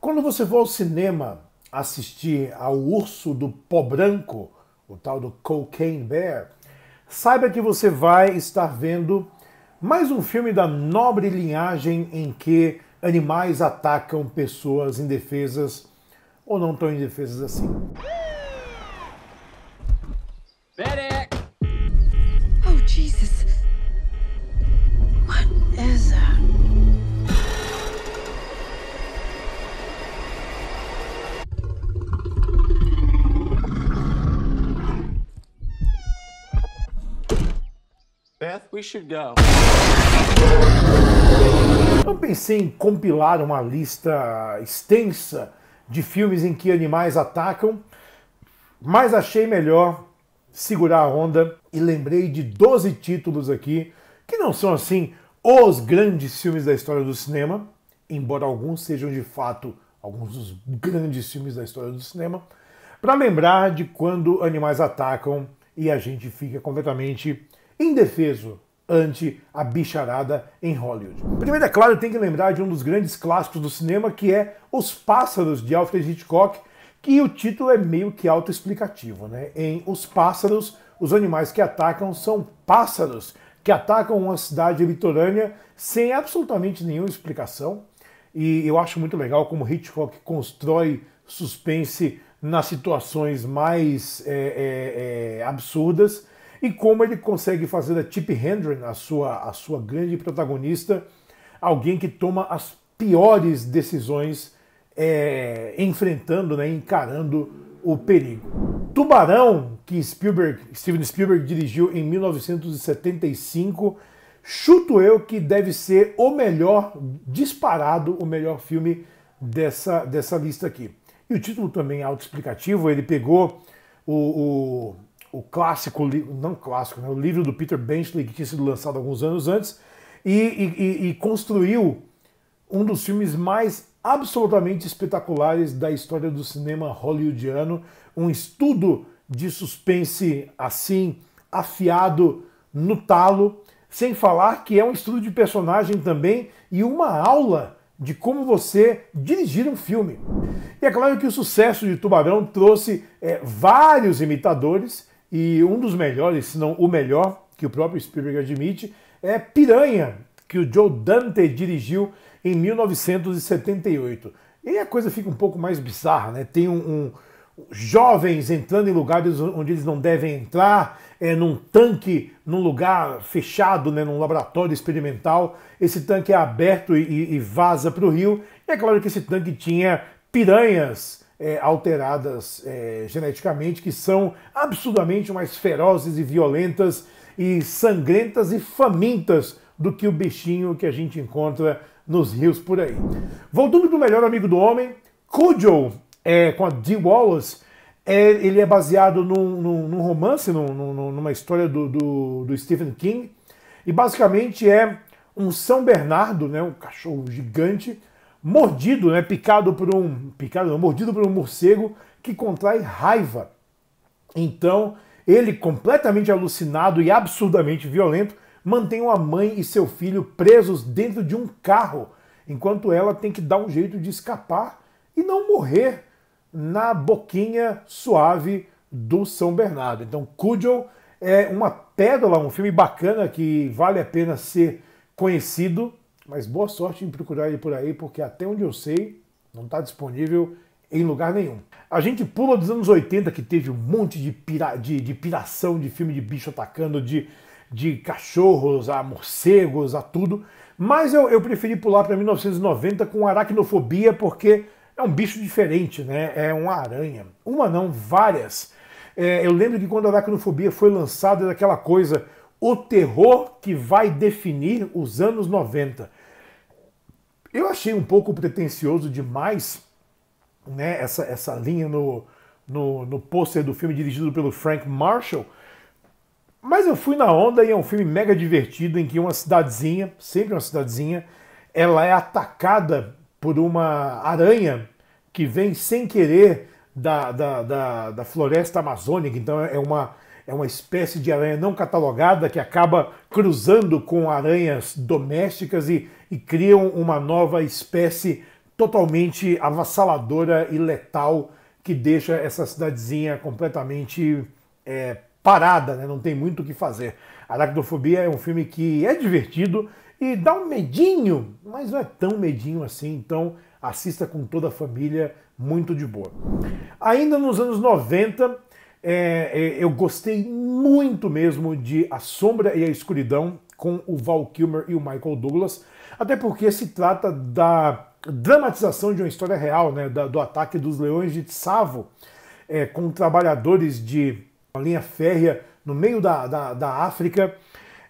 Quando você for ao cinema assistir ao Urso do Pó Branco, o tal do Cocaine Bear, saiba que você vai estar vendo mais um filme da nobre linhagem em que animais atacam pessoas indefesas ou não tão indefesas assim. Betty! we should go. Eu pensei em compilar uma lista extensa de filmes em que animais atacam, mas achei melhor segurar a onda e lembrei de 12 títulos aqui que não são assim os grandes filmes da história do cinema, embora alguns sejam de fato alguns dos grandes filmes da história do cinema, para lembrar de quando animais atacam e a gente fica completamente indefeso ante a bicharada em Hollywood. Primeiro, é claro, tem que lembrar de um dos grandes clássicos do cinema, que é Os Pássaros, de Alfred Hitchcock, que o título é meio que autoexplicativo. Né? Em Os Pássaros, os animais que atacam são pássaros que atacam uma cidade litorânea sem absolutamente nenhuma explicação. E eu acho muito legal como Hitchcock constrói suspense nas situações mais é, é, é, absurdas e como ele consegue fazer da Chip Hendren a sua, a sua grande protagonista, alguém que toma as piores decisões é, enfrentando, né, encarando o perigo. Tubarão, que Spielberg, Steven Spielberg dirigiu em 1975, chuto eu que deve ser o melhor, disparado, o melhor filme dessa, dessa lista aqui. E o título também é autoexplicativo, ele pegou o, o clássico, não clássico, né, o livro do Peter Benchley, que tinha sido lançado alguns anos antes, e, e, e construiu um dos filmes mais absolutamente espetaculares da história do cinema hollywoodiano, um estudo de suspense assim, afiado no talo, sem falar que é um estudo de personagem também e uma aula de como você dirigir um filme. E é claro que o sucesso de Tubarão trouxe é, vários imitadores e um dos melhores, se não o melhor, que o próprio Spielberg admite, é Piranha, que o Joe Dante dirigiu em 1978. E aí a coisa fica um pouco mais bizarra, né? Tem um, um, jovens entrando em lugares onde eles não devem entrar, é num tanque, num lugar fechado, né? Num laboratório experimental. Esse tanque é aberto e, e vaza para o rio. E é claro que esse tanque tinha piranhas é, alteradas é, geneticamente, que são absurdamente mais ferozes e violentas e sangrentas e famintas do que o bichinho que a gente encontra nos rios por aí. Voltando para o melhor amigo do homem, Cujo, é, com a Dee Wallace, é, ele é baseado num, num, num romance, num, numa história do, do, do, Stephen King, e basicamente é um São Bernardo, né, um cachorro gigante, mordido, né, picado por um, picado, não, mordido por um morcego que contrai raiva. Então, ele completamente alucinado e absurdamente violento, mantém uma mãe e seu filho presos dentro de um carro, enquanto ela tem que dar um jeito de escapar e não morrer na boquinha suave do São Bernardo. Então, Cujo é uma pédola, um filme bacana que vale a pena ser conhecido mas boa sorte em procurar ele por aí, porque até onde eu sei, não está disponível em lugar nenhum. A gente pula dos anos 80, que teve um monte de, pira, de, de piração, de filme de bicho atacando, de, de cachorros a morcegos, a tudo. Mas eu, eu preferi pular para 1990 com aracnofobia, porque é um bicho diferente, né? É uma aranha. Uma não, várias. É, eu lembro que quando a aracnofobia foi lançada, era aquela coisa, o terror que vai definir os anos 90. Eu achei um pouco pretencioso demais né, essa, essa linha no, no, no pôster do filme dirigido pelo Frank Marshall, mas eu fui na onda e é um filme mega divertido em que uma cidadezinha, sempre uma cidadezinha, ela é atacada por uma aranha que vem sem querer da, da, da, da floresta amazônica, então é uma é uma espécie de aranha não catalogada que acaba cruzando com aranhas domésticas e, e criam uma nova espécie totalmente avassaladora e letal que deixa essa cidadezinha completamente é, parada, né? não tem muito o que fazer. Aracnofobia é um filme que é divertido e dá um medinho, mas não é tão medinho assim, então assista com toda a família, muito de boa. Ainda nos anos 90, é, é, eu gostei muito mesmo de A Sombra e a Escuridão com o Val Kilmer e o Michael Douglas, até porque se trata da dramatização de uma história real, né, da, do ataque dos leões de Tsavo é, com trabalhadores de uma linha férrea no meio da, da, da África.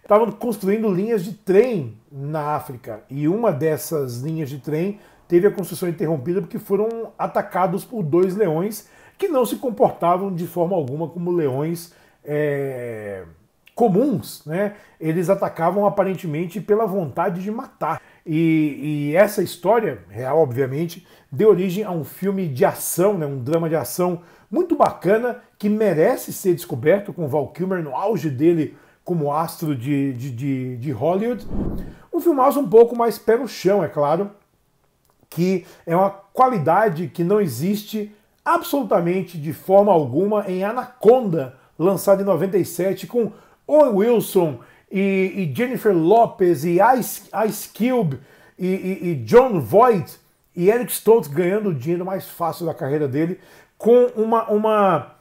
Estavam construindo linhas de trem na África e uma dessas linhas de trem teve a construção interrompida porque foram atacados por dois leões que não se comportavam de forma alguma como leões é, comuns. Né? Eles atacavam aparentemente pela vontade de matar. E, e, essa história, real obviamente, deu origem a um filme de ação, né, um drama de ação muito bacana que merece ser descoberto com Val Kilmer no auge dele como astro de, de, de, de Hollywood. Um filmaço um pouco mais pé no chão, é claro, que é uma qualidade que não existe absolutamente de forma alguma em Anaconda, lançado em 97, com Owen Wilson e, e Jennifer Lopez e Ice, Ice Cube e, e, e, John Voight e Eric Stoltz ganhando o dinheiro mais fácil da carreira dele, com uma, uma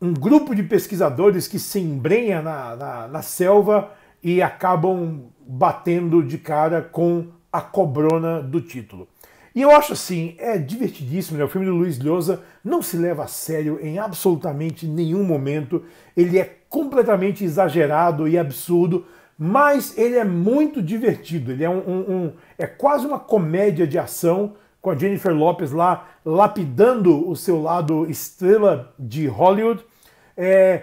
um grupo de pesquisadores que se embrenha na, na, na selva e acabam batendo de cara com a cobrona do título. E eu acho assim, é divertidíssimo, né? O filme do Luiz Lhosa não se leva a sério em absolutamente nenhum momento. Ele é completamente exagerado e absurdo, mas ele é muito divertido. Ele é um, um, um é quase uma comédia de ação com a Jennifer Lopez lá lapidando o seu lado estrela de Hollywood. É,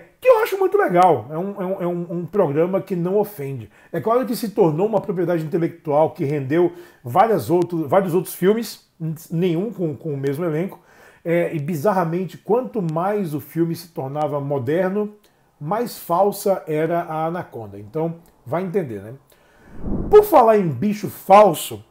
acho muito legal. É um, é um, é um, um programa que não ofende. É claro que se tornou uma propriedade intelectual que rendeu várias outro, vários outros filmes, nenhum com, com o mesmo elenco. É, e bizarramente, quanto mais o filme se tornava moderno, mais falsa era a Anaconda. Então, vai entender, né? Por falar em bicho falso,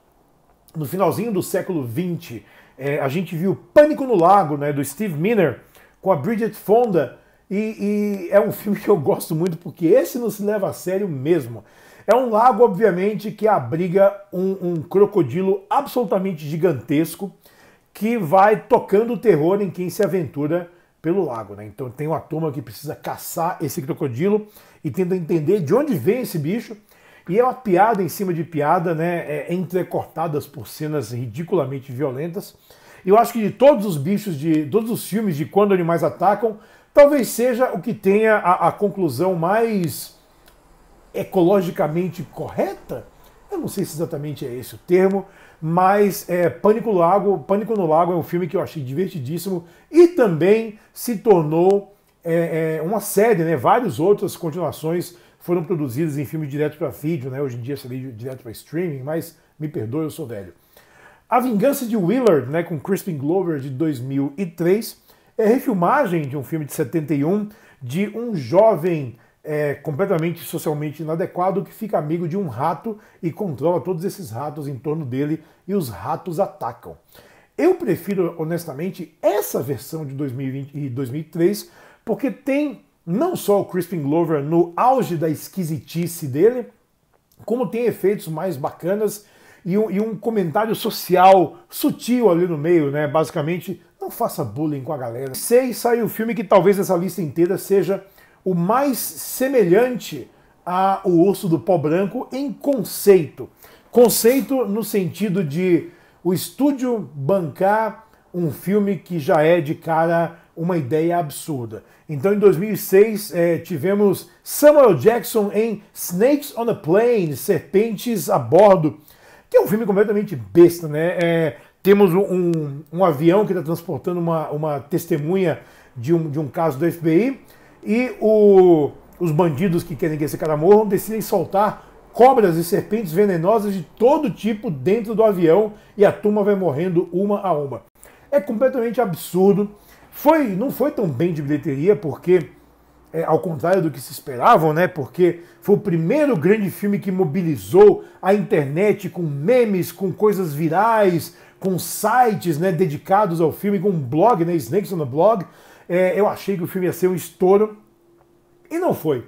no finalzinho do século XX, é, a gente viu Pânico no Lago, né, do Steve Miner, com a Bridget Fonda e, e, é um filme que eu gosto muito porque esse não se leva a sério mesmo. É um lago, obviamente, que abriga um, um crocodilo absolutamente gigantesco que vai tocando o terror em quem se aventura pelo lago. Né? Então tem uma turma que precisa caçar esse crocodilo e tenta entender de onde vem esse bicho. E é uma piada em cima de piada, né? É, entrecortadas por cenas ridiculamente violentas. Eu acho que de todos os bichos, de todos os filmes de quando animais atacam, Talvez seja o que tenha a, a conclusão mais ecologicamente correta. Eu não sei se exatamente é esse o termo, mas é, Pânico, Lago, Pânico no Lago é um filme que eu achei divertidíssimo e também se tornou é, é, uma série, né? Várias outras continuações foram produzidas em filme direto para vídeo, né? Hoje em dia seria direto para streaming, mas me perdoe, eu sou velho. A Vingança de Willard, né, com Crispin Glover de 2003, é refilmagem de um filme de 71 de um jovem é, completamente socialmente inadequado que fica amigo de um rato e controla todos esses ratos em torno dele e os ratos atacam. Eu prefiro, honestamente, essa versão de 2020 e 2003 porque tem não só o Crispin Glover no auge da esquisitice dele, como tem efeitos mais bacanas e um, e um, comentário social sutil ali no meio, né? Basicamente, não faça bullying com a galera. 6 sai o filme que talvez essa lista inteira seja o mais semelhante a O osso do Pó Branco em conceito. Conceito no sentido de o estúdio bancar um filme que já é de cara uma ideia absurda. Então, em 2006, eh, tivemos Samuel Jackson em Snakes on a Plane, Serpentes a Bordo, que é um filme completamente besta, né? É, temos um, um avião que está transportando uma, uma testemunha de um, de um caso do FBI. E o, os bandidos que querem que esse cara morra decidem soltar cobras e serpentes venenosas de todo tipo dentro do avião e a turma vai morrendo uma a uma. É completamente absurdo. Foi, não foi tão bem de bilheteria porque é, ao contrário do que se esperavam, né? Porque foi o primeiro grande filme que mobilizou a internet com memes, com coisas virais, com sites né, dedicados ao filme, com um blog, né, Snakes on the Blog. É, eu achei que o filme ia ser um estouro e não foi.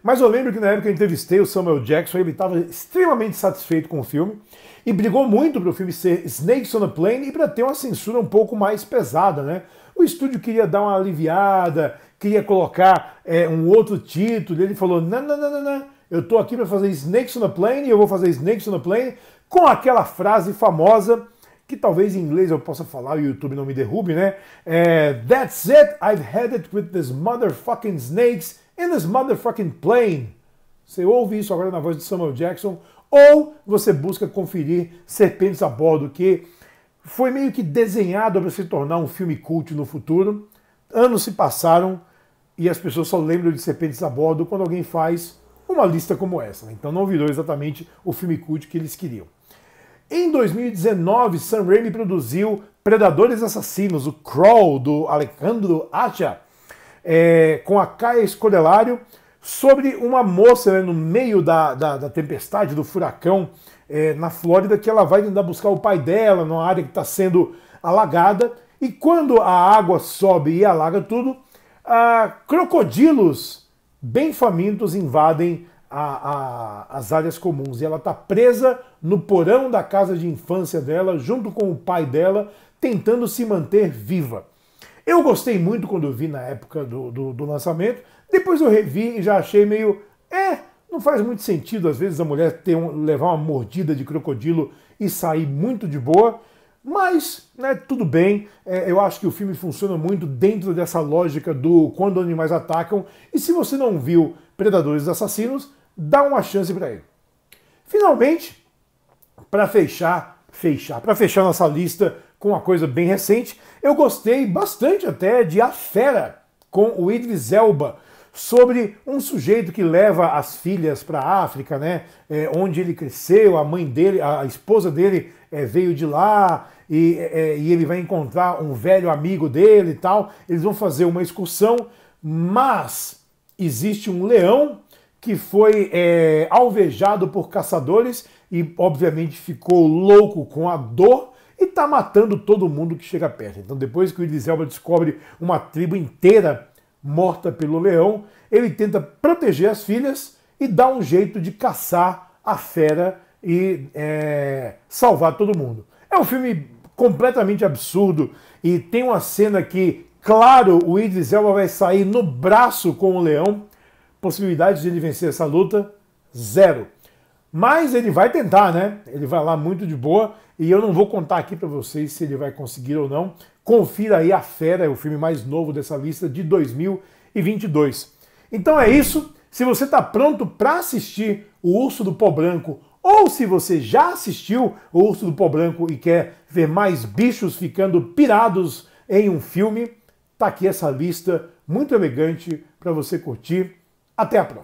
Mas eu lembro que na época eu entrevistei o Samuel Jackson, ele estava extremamente satisfeito com o filme e brigou muito para o filme ser Snakes on a Plane e para ter uma censura um pouco mais pesada, né? O estúdio queria dar uma aliviada, queria colocar é, um outro título, ele falou: não, não, não, não, não. eu estou aqui para fazer Snakes on a Plane e eu vou fazer Snakes on a Plane com aquela frase famosa que talvez em inglês eu possa falar e o YouTube não me derrube, né? É, That's it, I've had it with these motherfucking snakes in this motherfucking plane. Você ouve isso agora na voz de Samuel Jackson, ou você busca conferir Serpentes a Bordo, que foi meio que desenhado para se tornar um filme cult no futuro. Anos se passaram e as pessoas só lembram de Serpentes a Bordo quando alguém faz uma lista como essa. Né? Então não virou exatamente o filme cult que eles queriam. Em 2019, Sam Raimi produziu Predadores Assassinos, o Crawl, do Alejandro Acha, é, com a Caia Escolelário, sobre uma moça né, no meio da, da, da, tempestade, do furacão é, na Flórida, que ela vai tentar buscar o pai dela numa área que está sendo alagada. E quando a água sobe e alaga tudo, ah, crocodilos bem famintos invadem a, a, as áreas comuns. E ela está presa no porão da casa de infância dela, junto com o pai dela, tentando se manter viva. Eu gostei muito quando vi na época do, do, do lançamento, depois eu revi e já achei meio. É, não faz muito sentido às vezes a mulher ter um, levar uma mordida de crocodilo e sair muito de boa. Mas, né, tudo bem, é, eu acho que o filme funciona muito dentro dessa lógica do quando animais atacam. E se você não viu Predadores Assassinos, dá uma chance para ele. Finalmente, para fechar, fechar, para fechar nossa lista com uma coisa bem recente, eu gostei bastante até de A Fera com o Idris Elba sobre um sujeito que leva as filhas para a África, né? É, onde ele cresceu, a mãe dele, a esposa dele é, veio de lá e, é, é, e ele vai encontrar um velho amigo dele e tal. Eles vão fazer uma excursão, mas existe um leão que foi é, alvejado por caçadores e, obviamente, ficou louco com a dor e tá matando todo mundo que chega perto. Então, depois que o Elba descobre uma tribo inteira morta pelo leão, ele tenta proteger as filhas e dá um jeito de caçar a fera e é, salvar todo mundo. É um filme completamente absurdo e tem uma cena que, claro, o Idris Elba vai sair no braço com o leão possibilidades de ele vencer essa luta, zero. Mas ele vai tentar, né? Ele vai lá muito de boa e eu não vou contar aqui para vocês se ele vai conseguir ou não. Confira aí A Fera, é o filme mais novo dessa lista de 2022. Então é isso. Se você está pronto para assistir O Urso do Pó Branco ou se você já assistiu O Urso do Pó Branco e quer ver mais bichos ficando pirados em um filme, tá aqui essa lista muito elegante para você curtir até a próxima.